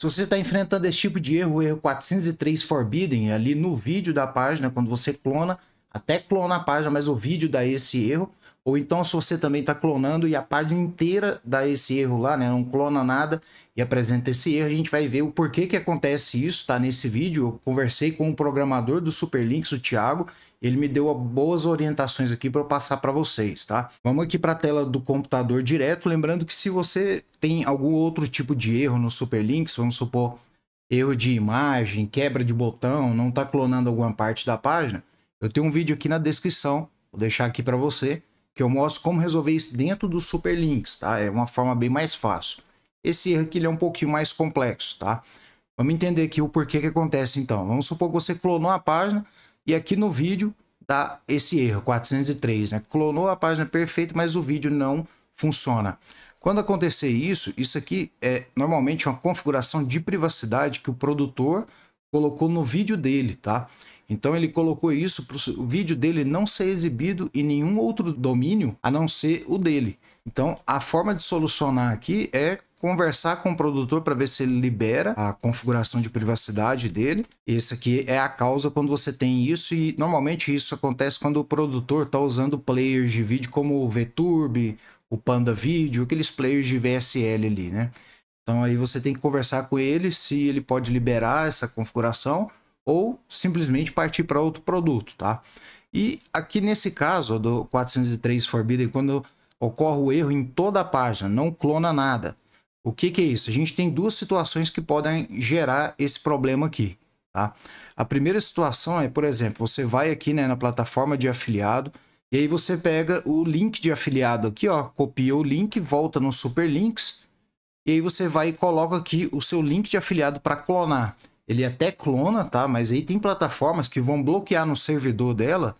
Se você está enfrentando esse tipo de erro, o erro 403 Forbidden, é ali no vídeo da página, quando você clona, até clona a página, mas o vídeo dá esse erro, ou então, se você também está clonando e a página inteira dá esse erro lá, né? Não clona nada e apresenta esse erro, a gente vai ver o porquê que acontece isso, tá? Nesse vídeo, eu conversei com o programador do Superlinks, o Thiago, ele me deu boas orientações aqui para eu passar para vocês, tá? Vamos aqui para a tela do computador direto, lembrando que se você tem algum outro tipo de erro no Superlinks, vamos supor erro de imagem, quebra de botão, não está clonando alguma parte da página, eu tenho um vídeo aqui na descrição, vou deixar aqui para você, que eu mostro como resolver isso dentro dos superlinks, tá? É uma forma bem mais fácil. Esse erro aqui ele é um pouquinho mais complexo, tá? Vamos entender aqui o porquê que acontece então. Vamos supor que você clonou a página e aqui no vídeo dá tá esse erro, 403, né? Clonou a página perfeita, mas o vídeo não funciona. Quando acontecer isso, isso aqui é normalmente uma configuração de privacidade que o produtor colocou no vídeo dele, tá? Então ele colocou isso para o vídeo dele não ser exibido em nenhum outro domínio a não ser o dele. Então a forma de solucionar aqui é conversar com o produtor para ver se ele libera a configuração de privacidade dele. Esse aqui é a causa quando você tem isso e normalmente isso acontece quando o produtor está usando players de vídeo como o VTurb, o Panda Video, aqueles players de VSL ali, né? Então aí você tem que conversar com ele se ele pode liberar essa configuração ou simplesmente partir para outro produto, tá? E aqui nesse caso do 403 Forbidden, quando ocorre o erro em toda a página, não clona nada. O que, que é isso? A gente tem duas situações que podem gerar esse problema aqui, tá? A primeira situação é, por exemplo, você vai aqui né, na plataforma de afiliado e aí você pega o link de afiliado aqui, ó, copia o link, volta no Superlinks e aí você vai e coloca aqui o seu link de afiliado para clonar. Ele até clona, tá? Mas aí tem plataformas que vão bloquear no servidor dela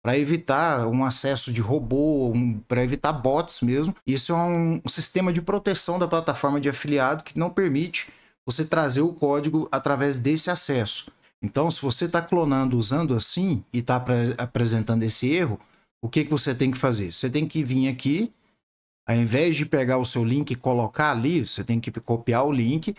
para evitar um acesso de robô, um, para evitar bots mesmo. Isso é um, um sistema de proteção da plataforma de afiliado que não permite você trazer o código através desse acesso. Então, se você está clonando usando assim e está apresentando esse erro, o que, que você tem que fazer? Você tem que vir aqui, ao invés de pegar o seu link e colocar ali, você tem que copiar o link,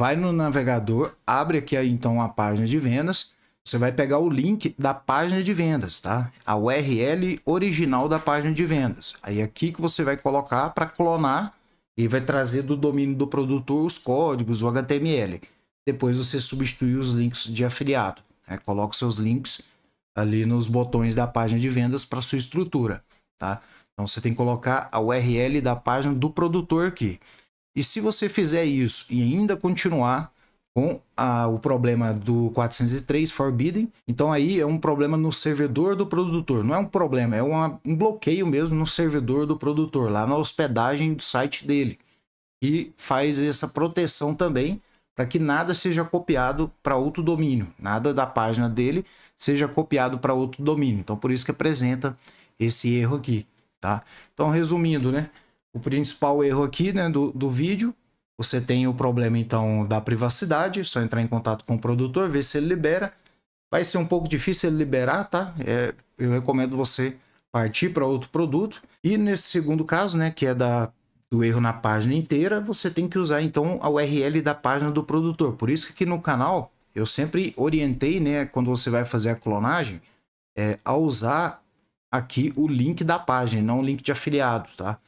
vai no navegador, abre aqui então a página de vendas, você vai pegar o link da página de vendas, tá? A URL original da página de vendas. Aí aqui que você vai colocar para clonar e vai trazer do domínio do produtor os códigos, o HTML. Depois você substitui os links de afiliado. Né? Coloca seus links ali nos botões da página de vendas para sua estrutura, tá? Então você tem que colocar a URL da página do produtor aqui. E se você fizer isso e ainda continuar com a, o problema do 403 Forbidden, então aí é um problema no servidor do produtor. Não é um problema, é uma, um bloqueio mesmo no servidor do produtor, lá na hospedagem do site dele. E faz essa proteção também para que nada seja copiado para outro domínio, nada da página dele seja copiado para outro domínio. Então por isso que apresenta esse erro aqui, tá? Então resumindo, né? o principal erro aqui né, do, do vídeo. Você tem o problema então da privacidade, é só entrar em contato com o produtor, ver se ele libera. Vai ser um pouco difícil ele liberar, tá? É, eu recomendo você partir para outro produto. E nesse segundo caso, né, que é da, do erro na página inteira, você tem que usar então a URL da página do produtor. Por isso que aqui no canal eu sempre orientei, né, quando você vai fazer a clonagem, é, a usar aqui o link da página, não o link de afiliado, tá?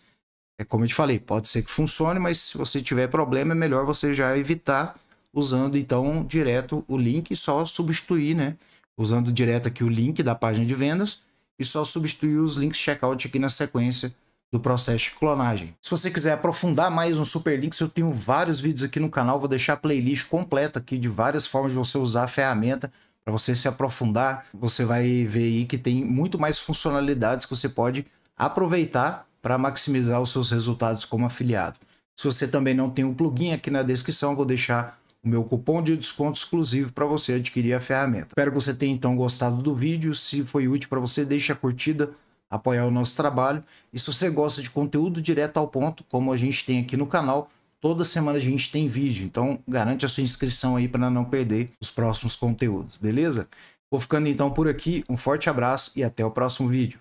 É como eu te falei, pode ser que funcione, mas se você tiver problema, é melhor você já evitar usando então direto o link e só substituir, né? Usando direto aqui o link da página de vendas e só substituir os links checkout aqui na sequência do processo de clonagem. Se você quiser aprofundar mais no Superlinks, eu tenho vários vídeos aqui no canal, vou deixar a playlist completa aqui de várias formas de você usar a ferramenta para você se aprofundar. Você vai ver aí que tem muito mais funcionalidades que você pode aproveitar para maximizar os seus resultados como afiliado. Se você também não tem o um plugin aqui na descrição, vou deixar o meu cupom de desconto exclusivo para você adquirir a ferramenta. Espero que você tenha então gostado do vídeo. Se foi útil para você, deixe a curtida, apoiar o nosso trabalho. E se você gosta de conteúdo direto ao ponto, como a gente tem aqui no canal, toda semana a gente tem vídeo. Então garante a sua inscrição aí para não perder os próximos conteúdos, beleza? Vou ficando então por aqui. Um forte abraço e até o próximo vídeo.